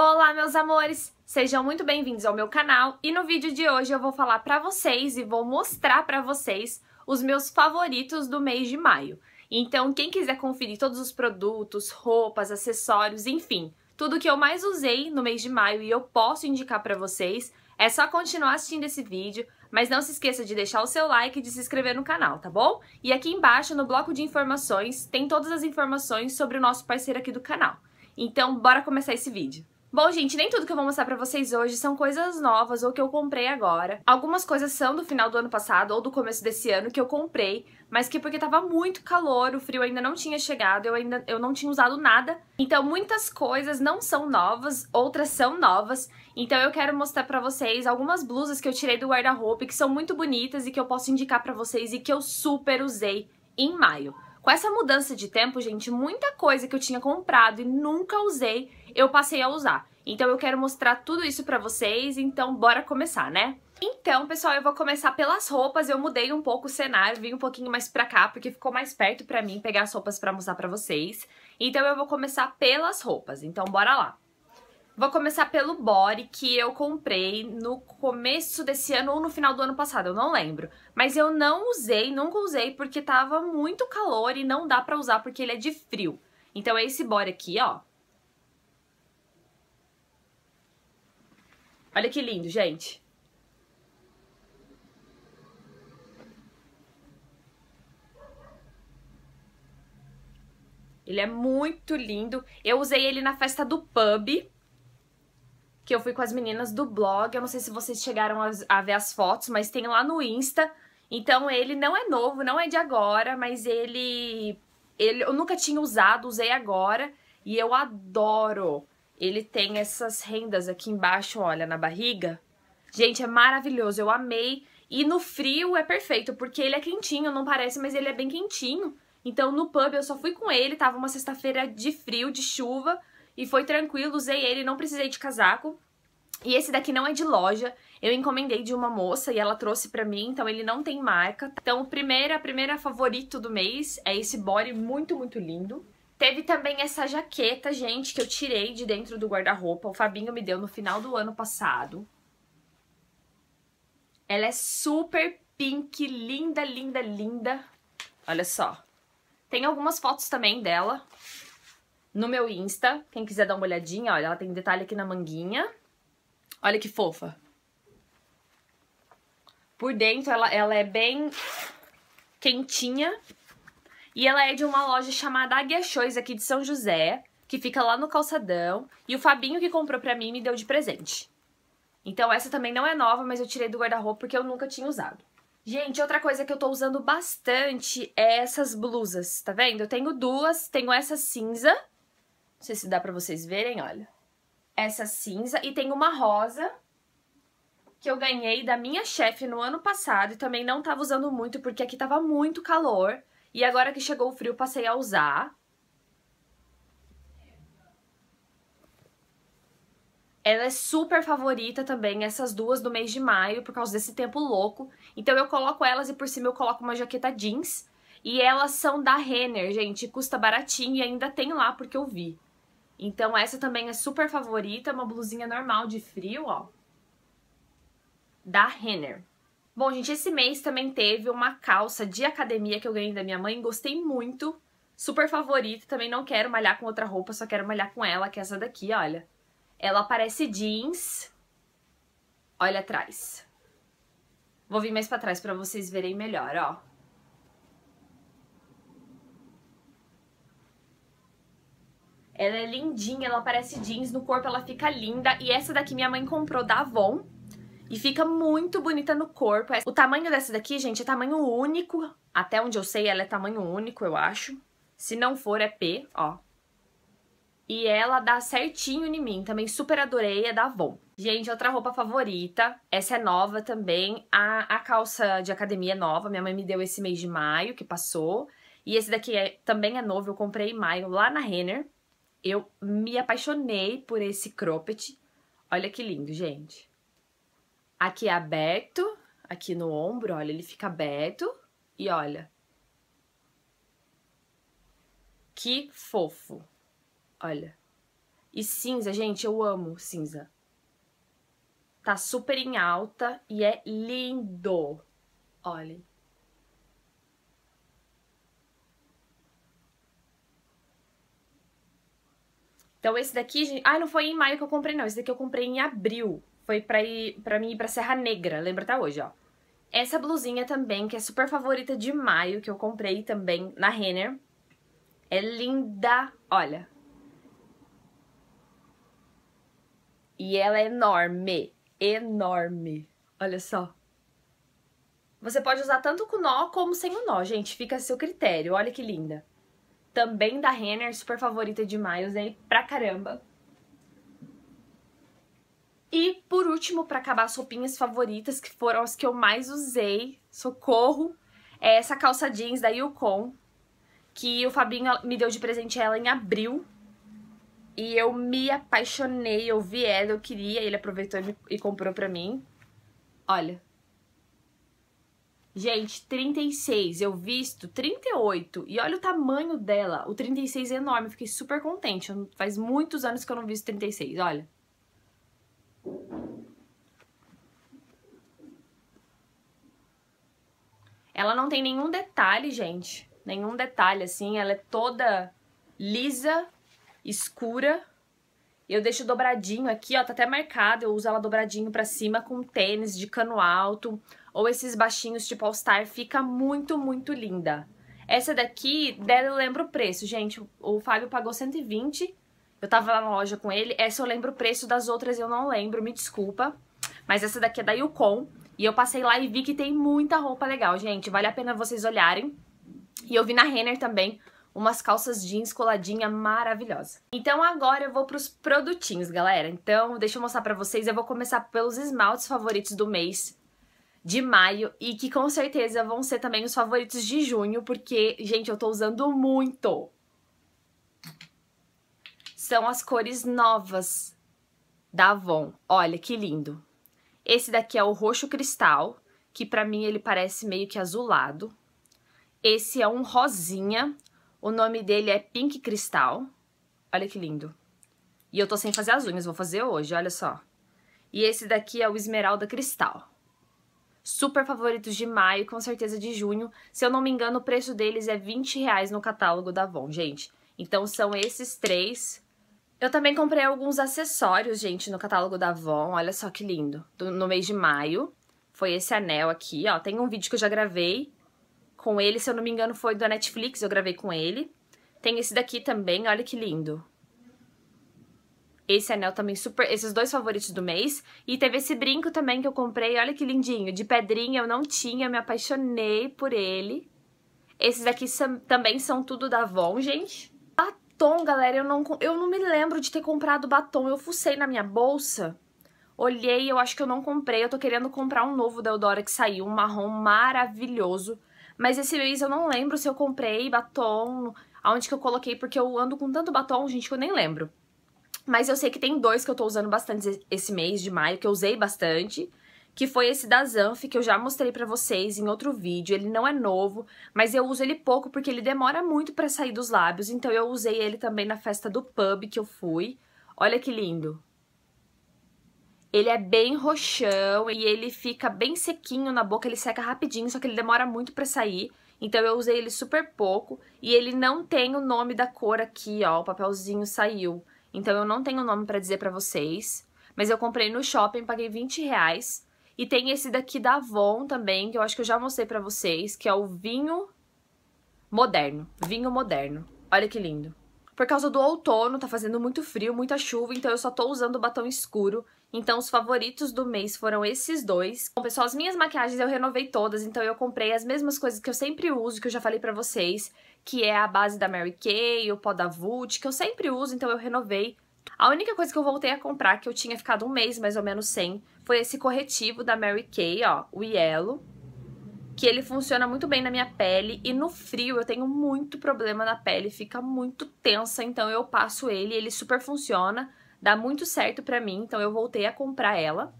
Olá, meus amores! Sejam muito bem-vindos ao meu canal e no vídeo de hoje eu vou falar para vocês e vou mostrar para vocês os meus favoritos do mês de maio. Então, quem quiser conferir todos os produtos, roupas, acessórios, enfim, tudo que eu mais usei no mês de maio e eu posso indicar para vocês, é só continuar assistindo esse vídeo, mas não se esqueça de deixar o seu like e de se inscrever no canal, tá bom? E aqui embaixo, no bloco de informações, tem todas as informações sobre o nosso parceiro aqui do canal. Então, bora começar esse vídeo. Bom, gente, nem tudo que eu vou mostrar pra vocês hoje são coisas novas ou que eu comprei agora. Algumas coisas são do final do ano passado ou do começo desse ano que eu comprei, mas que porque tava muito calor, o frio ainda não tinha chegado, eu ainda eu não tinha usado nada. Então muitas coisas não são novas, outras são novas. Então eu quero mostrar pra vocês algumas blusas que eu tirei do guarda-roupa que são muito bonitas e que eu posso indicar pra vocês e que eu super usei em maio. Com essa mudança de tempo, gente, muita coisa que eu tinha comprado e nunca usei, eu passei a usar. Então eu quero mostrar tudo isso pra vocês, então bora começar, né? Então, pessoal, eu vou começar pelas roupas. Eu mudei um pouco o cenário, vim um pouquinho mais pra cá, porque ficou mais perto pra mim pegar as roupas pra mostrar pra vocês. Então eu vou começar pelas roupas, então bora lá. Vou começar pelo body que eu comprei no começo desse ano ou no final do ano passado, eu não lembro. Mas eu não usei, nunca usei, porque tava muito calor e não dá pra usar porque ele é de frio. Então é esse body aqui, ó. Olha que lindo, gente. Ele é muito lindo. Eu usei ele na festa do pub, que eu fui com as meninas do blog. Eu não sei se vocês chegaram a, ver as fotos, mas tem lá no Insta. Então ele não é novo, não é de agora, mas ele, ele eu nunca tinha usado, usei agora e eu adoro. Ele tem essas rendas aqui embaixo, olha, na barriga. Gente, é maravilhoso, eu amei. E no frio é perfeito, porque ele é quentinho, não parece, mas ele é bem quentinho. Então no pub eu só fui com ele, tava uma sexta-feira de frio, de chuva e foi tranquilo, usei ele, não precisei de casaco. E esse daqui não é de loja, eu encomendei de uma moça e ela trouxe pra mim, então ele não tem marca. Então, o primeiro, a primeira favorito do mês é esse body muito, muito lindo. Teve também essa jaqueta, gente, que eu tirei de dentro do guarda-roupa. O Fabinho me deu no final do ano passado. Ela é super pink, linda, linda, linda. Olha só. Tem algumas fotos também dela no meu Insta. Quem quiser dar uma olhadinha, olha, ela tem detalhe aqui na manguinha. Olha que fofa. Por dentro ela, ela é bem quentinha. E ela é de uma loja chamada Águia Shows aqui de São José, que fica lá no calçadão. E o Fabinho que comprou pra mim me deu de presente. Então essa também não é nova, mas eu tirei do guarda-roupa porque eu nunca tinha usado. Gente, outra coisa que eu tô usando bastante é essas blusas, tá vendo? Eu tenho duas, tenho essa cinza não sei se dá pra vocês verem, olha. Essa cinza. E tem uma rosa que eu ganhei da minha chefe no ano passado e também não tava usando muito porque aqui tava muito calor. E agora que chegou o frio, passei a usar. Ela é super favorita também, essas duas do mês de maio, por causa desse tempo louco. Então eu coloco elas e por cima eu coloco uma jaqueta jeans. E elas são da Renner, gente. Custa baratinho e ainda tem lá porque eu vi. Então essa também é super favorita, é uma blusinha normal de frio, ó. Da Renner. Bom, gente, esse mês também teve uma calça de academia que eu ganhei da minha mãe, gostei muito. Super favorita, também não quero malhar com outra roupa, só quero malhar com ela, que é essa daqui, olha. Ela parece jeans. Olha atrás. Vou vir mais pra trás pra vocês verem melhor, ó. Ela é lindinha, ela parece jeans, no corpo ela fica linda. E essa daqui minha mãe comprou da Avon. E fica muito bonita no corpo. O tamanho dessa daqui, gente, é tamanho único. Até onde eu sei, ela é tamanho único, eu acho. Se não for, é P, ó. E ela dá certinho em mim. Também super adorei, é da Avon. Gente, outra roupa favorita. Essa é nova também. A, a calça de academia é nova. Minha mãe me deu esse mês de maio, que passou. E esse daqui é, também é novo, eu comprei em maio lá na Renner. Eu me apaixonei por esse cropped. Olha que lindo, gente. Aqui é aberto, aqui no ombro, olha, ele fica aberto. E olha. Que fofo. Olha. E cinza, gente, eu amo cinza. Tá super em alta e é lindo. Olhem. Então esse daqui, gente... ah, não foi em maio que eu comprei não, esse daqui eu comprei em abril. Foi pra, ir, para mim ir pra Serra Negra, lembra até hoje, ó. Essa blusinha também, que é super favorita de maio, que eu comprei também na Renner. É linda, olha. E ela é enorme, enorme. Olha só. Você pode usar tanto com nó como sem o nó, gente. Fica a seu critério. Olha que linda também da Renner, super favorita de maio, usei pra caramba. E por último, para acabar as roupinhas favoritas, que foram as que eu mais usei, socorro, é essa calça jeans da Yukon, que o Fabinho me deu de presente ela em abril. E eu me apaixonei, eu vi ela, eu queria, ele aproveitou e, e comprou pra mim. Olha, Gente, 36, eu visto 38 e olha o tamanho dela. O 36 é enorme, fiquei super contente. Faz muitos anos que eu não visto 36, olha. Ela não tem nenhum detalhe, gente. Nenhum detalhe, assim. Ela é toda lisa, escura. Eu deixo dobradinho aqui, ó. Tá até marcado. Eu uso ela dobradinho pra cima com tênis de cano alto ou esses baixinhos tipo All Star, fica muito, muito linda. Essa daqui, dela eu lembro o preço, gente. O Fábio pagou 120, eu tava lá na loja com ele. Essa eu lembro o preço, das outras eu não lembro, me desculpa. Mas essa daqui é da Yukon, e eu passei lá e vi que tem muita roupa legal, gente. Vale a pena vocês olharem. E eu vi na Renner também umas calças jeans coladinha maravilhosa. Então agora eu vou pros produtinhos, galera. Então deixa eu mostrar pra vocês. Eu vou começar pelos esmaltes favoritos do mês de maio e que com certeza vão ser também os favoritos de junho, porque, gente, eu tô usando muito. São as cores novas da Avon. Olha que lindo. Esse daqui é o roxo cristal, que para mim ele parece meio que azulado. Esse é um rosinha, o nome dele é Pink Cristal. Olha que lindo. E eu tô sem fazer as unhas, vou fazer hoje, olha só. E esse daqui é o esmeralda cristal super favoritos de maio e com certeza de junho. Se eu não me engano, o preço deles é 20 reais no catálogo da Avon, gente. Então são esses três. Eu também comprei alguns acessórios, gente, no catálogo da Avon. Olha só que lindo. Do, no mês de maio. Foi esse anel aqui, ó. Tem um vídeo que eu já gravei com ele. Se eu não me engano, foi do Netflix. Eu gravei com ele. Tem esse daqui também. Olha que lindo esse anel também super, esses dois favoritos do mês. E teve esse brinco também que eu comprei, olha que lindinho, de pedrinha, eu não tinha, eu me apaixonei por ele. Esses aqui são, também são tudo da Avon, gente. Batom, galera, eu não, eu não me lembro de ter comprado batom, eu fucei na minha bolsa. Olhei, eu acho que eu não comprei, eu tô querendo comprar um novo da que saiu, um marrom maravilhoso. Mas esse mês eu não lembro se eu comprei batom, aonde que eu coloquei, porque eu ando com tanto batom, gente, que eu nem lembro. Mas eu sei que tem dois que eu tô usando bastante esse mês de maio, que eu usei bastante. Que foi esse da Zanf, que eu já mostrei pra vocês em outro vídeo. Ele não é novo, mas eu uso ele pouco porque ele demora muito pra sair dos lábios. Então eu usei ele também na festa do pub que eu fui. Olha que lindo. Ele é bem roxão e ele fica bem sequinho na boca, ele seca rapidinho, só que ele demora muito pra sair. Então eu usei ele super pouco e ele não tem o nome da cor aqui, ó, o papelzinho saiu. Então eu não tenho nome para dizer para vocês, mas eu comprei no shopping, paguei 20 reais. E tem esse daqui da Avon também, que eu acho que eu já mostrei para vocês, que é o vinho moderno, vinho moderno. Olha que lindo. Por causa do outono, tá fazendo muito frio, muita chuva, então eu só tô usando o batom escuro. Então, os favoritos do mês foram esses dois. Bom, pessoal, as minhas maquiagens eu renovei todas, então eu comprei as mesmas coisas que eu sempre uso, que eu já falei pra vocês, que é a base da Mary Kay, o pó da Vult, que eu sempre uso, então eu renovei. A única coisa que eu voltei a comprar, que eu tinha ficado um mês mais ou menos sem, foi esse corretivo da Mary Kay, ó, o Yellow que ele funciona muito bem na minha pele e no frio eu tenho muito problema na pele, fica muito tensa, então eu passo ele, ele super funciona. Dá muito certo pra mim, então eu voltei a comprar ela.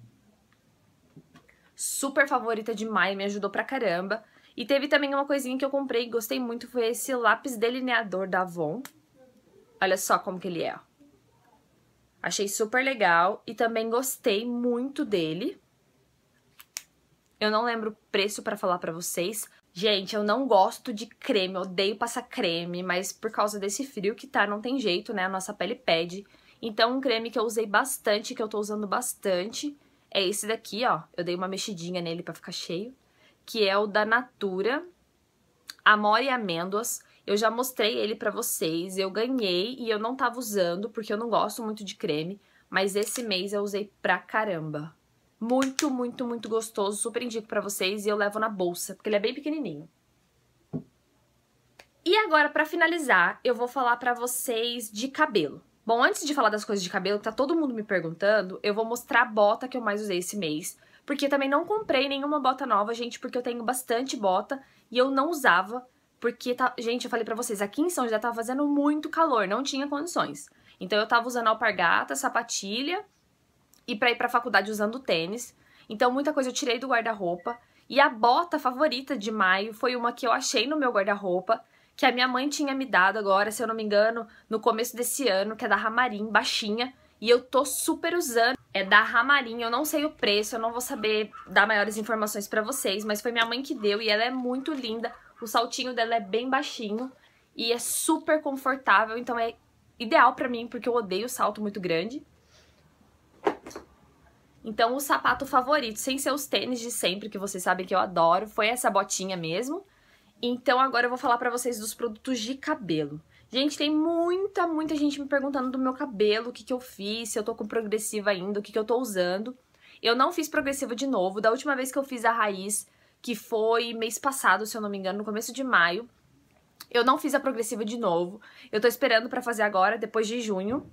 Super favorita de me ajudou pra caramba. E teve também uma coisinha que eu comprei e gostei muito, foi esse lápis delineador da Avon. Olha só como que ele é. Achei super legal e também gostei muito dele. Eu não lembro o preço para falar para vocês. Gente, eu não gosto de creme, eu odeio passar creme, mas por causa desse frio que tá, não tem jeito, né? A nossa pele pede. Então, um creme que eu usei bastante, que eu tô usando bastante, é esse daqui, ó. Eu dei uma mexidinha nele pra ficar cheio. Que é o da Natura Amor e Amêndoas. Eu já mostrei ele pra vocês, eu ganhei e eu não tava usando, porque eu não gosto muito de creme. Mas esse mês eu usei pra caramba. Muito, muito, muito gostoso. Super indico pra vocês e eu levo na bolsa, porque ele é bem pequenininho. E agora, pra finalizar, eu vou falar pra vocês de cabelo. Bom, antes de falar das coisas de cabelo, que tá todo mundo me perguntando, eu vou mostrar a bota que eu mais usei esse mês. Porque também não comprei nenhuma bota nova, gente, porque eu tenho bastante bota e eu não usava. Porque, tá... gente, eu falei pra vocês, aqui em São José tava fazendo muito calor, não tinha condições. Então eu tava usando alpargata, sapatilha e pra ir pra faculdade usando tênis. Então muita coisa eu tirei do guarda-roupa. E a bota favorita de maio foi uma que eu achei no meu guarda-roupa, que a minha mãe tinha me dado agora, se eu não me engano, no começo desse ano, que é da Ramarim, baixinha. E eu tô super usando. É da Ramarim, eu não sei o preço, eu não vou saber dar maiores informações pra vocês, mas foi minha mãe que deu e ela é muito linda. O saltinho dela é bem baixinho e é super confortável, então é ideal pra mim, porque eu odeio salto muito grande. Então o sapato favorito, sem ser os tênis de sempre, que vocês sabem que eu adoro, foi essa botinha mesmo. Então agora eu vou falar para vocês dos produtos de cabelo. Gente, tem muita, muita gente me perguntando do meu cabelo, o que, que eu fiz, se eu tô com progressiva ainda, o que, que eu tô usando. Eu não fiz progressiva de novo. Da última vez que eu fiz a raiz, que foi mês passado, se eu não me engano, no começo de maio, eu não fiz a progressiva de novo. Eu tô esperando para fazer agora, depois de junho.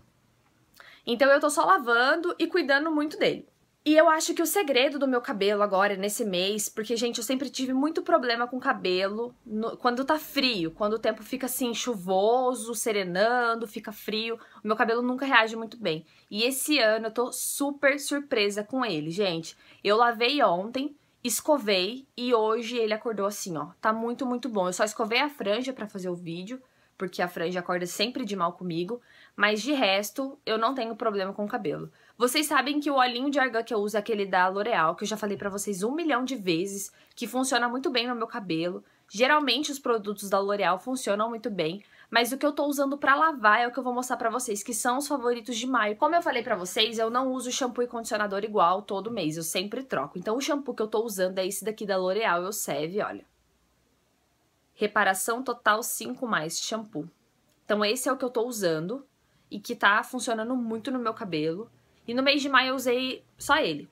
Então eu tô só lavando e cuidando muito dele. E eu acho que o segredo do meu cabelo agora, nesse mês, porque, gente, eu sempre tive muito problema com cabelo no, quando tá frio, quando o tempo fica assim, chuvoso, serenando, fica frio, o meu cabelo nunca reage muito bem. E esse ano eu tô super surpresa com ele, gente. Eu lavei ontem, escovei e hoje ele acordou assim, ó. Tá muito, muito bom. Eu só escovei a franja para fazer o vídeo, porque a franja acorda sempre de mal comigo. Mas de resto, eu não tenho problema com o cabelo. Vocês sabem que o olhinho de argan que eu uso é aquele da L'Oreal, que eu já falei para vocês um milhão de vezes, que funciona muito bem no meu cabelo. Geralmente os produtos da L'Oreal funcionam muito bem, mas o que eu tô usando para lavar é o que eu vou mostrar para vocês, que são os favoritos de maio. Como eu falei para vocês, eu não uso shampoo e condicionador igual todo mês, eu sempre troco. Então o shampoo que eu tô usando é esse daqui da L'Oreal, eu serve, olha. Reparação total 5 mais shampoo. Então esse é o que eu tô usando e que tá funcionando muito no meu cabelo. E no mês de maio eu usei só ele.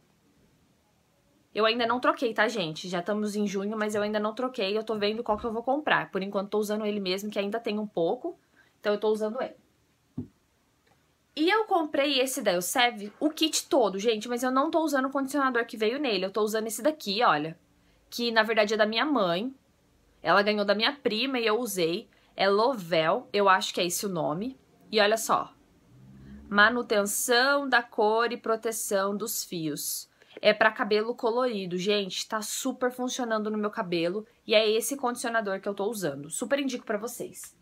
Eu ainda não troquei, tá, gente? Já estamos em junho, mas eu ainda não troquei. Eu tô vendo qual que eu vou comprar. Por enquanto, tô usando ele mesmo, que ainda tem um pouco. Então, eu tô usando ele. E eu comprei esse da Elsev, o kit todo, gente. Mas eu não tô usando o condicionador que veio nele. Eu tô usando esse daqui, olha. Que, na verdade, é da minha mãe. Ela ganhou da minha prima e eu usei. É Lovell, eu acho que é esse o nome. E olha só: manutenção da cor e proteção dos fios. É para cabelo colorido, gente, tá super funcionando no meu cabelo e é esse condicionador que eu tô usando. Super indico para vocês.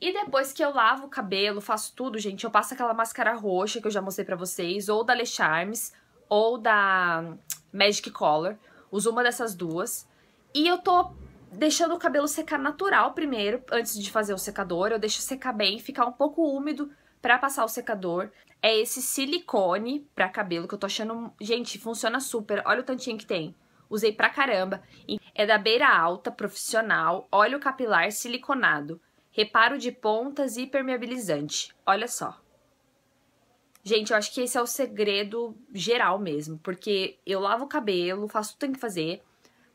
E depois que eu lavo o cabelo, faço tudo, gente, eu passo aquela máscara roxa que eu já mostrei pra vocês, ou da Le Charmes ou da Magic Color. Uso uma dessas duas. E eu tô deixando o cabelo secar natural primeiro, antes de fazer o secador. Eu deixo secar bem, ficar um pouco úmido para passar o secador. É esse silicone para cabelo que eu tô achando, gente, funciona super. Olha o tantinho que tem. Usei pra caramba. É da beira alta, profissional, óleo capilar siliconado, reparo de pontas e impermeabilizante. Olha só. Gente, eu acho que esse é o segredo geral mesmo, porque eu lavo o cabelo, faço tudo que tem que fazer,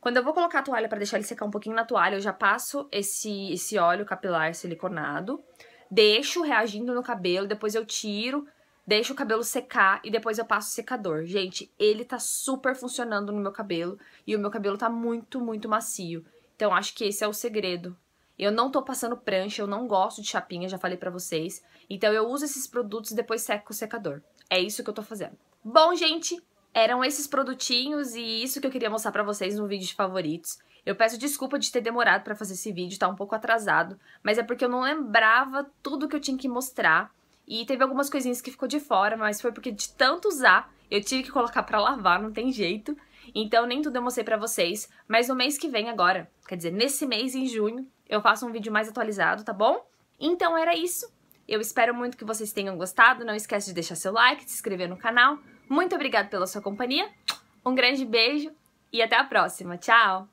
quando eu vou colocar a toalha para deixar ele secar um pouquinho na toalha, eu já passo esse, esse óleo capilar siliconado, deixo reagindo no cabelo, depois eu tiro, deixo o cabelo secar e depois eu passo o secador. Gente, ele tá super funcionando no meu cabelo e o meu cabelo tá muito, muito macio. Então acho que esse é o segredo. Eu não tô passando prancha, eu não gosto de chapinha, já falei pra vocês. Então eu uso esses produtos e depois seco o secador. É isso que eu tô fazendo. Bom, gente, eram esses produtinhos e isso que eu queria mostrar pra vocês no vídeo de favoritos. Eu peço desculpa de ter demorado pra fazer esse vídeo, tá um pouco atrasado, mas é porque eu não lembrava tudo que eu tinha que mostrar. E teve algumas coisinhas que ficou de fora, mas foi porque de tanto usar, eu tive que colocar pra lavar, não tem jeito. Então nem tudo eu mostrei pra vocês, mas no mês que vem agora, quer dizer, nesse mês, em junho, eu faço um vídeo mais atualizado, tá bom? Então era isso. Eu espero muito que vocês tenham gostado. Não esquece de deixar seu like, se inscrever no canal. Muito obrigada pela sua companhia, um grande beijo e até a próxima. Tchau!